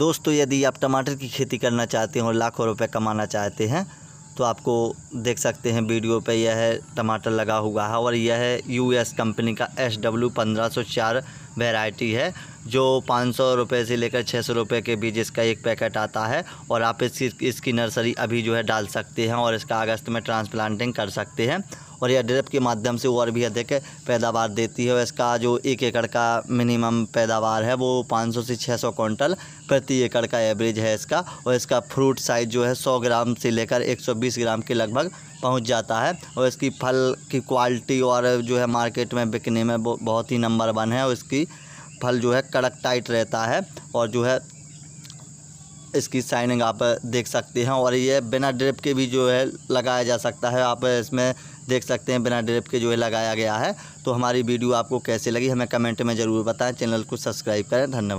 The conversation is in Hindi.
दोस्तों यदि आप टमाटर की खेती करना चाहते हो लाखों रुपए कमाना चाहते हैं तो आपको देख सकते हैं वीडियो पे यह है टमाटर लगा हुआ है और यह है यूएस कंपनी का एस डब्ल्यू पंद्रह सौ चार वेराइटी है जो पाँच सौ रुपये से लेकर छः सौ रुपये के बीच इसका एक पैकेट आता है और आप इसकी इसकी नर्सरी अभी जो है डाल सकते हैं और इसका अगस्त में ट्रांसप्लांटिंग कर सकते हैं और यह ड्रिप के माध्यम से और भी अधिक पैदावार देती है और इसका जो एक एकड़ का मिनिमम पैदावार है वो 500 से 600 सौ प्रति एकड़ का एवरेज है इसका और इसका फ्रूट साइज जो है 100 ग्राम से लेकर 120 ग्राम के लगभग पहुंच जाता है और इसकी फल की क्वालिटी और जो है मार्केट में बिकने में बहुत ही नंबर वन है और इसकी फल जो है कड़क टाइट रहता है और जो है इसकी साइनिंग आप देख सकते हैं और ये बिना ड्रिप के भी जो है लगाया जा सकता है आप इसमें देख सकते हैं बिना ड्रिप के जो है लगाया गया है तो हमारी वीडियो आपको कैसे लगी हमें कमेंट में ज़रूर बताएं चैनल को सब्सक्राइब करें धन्यवाद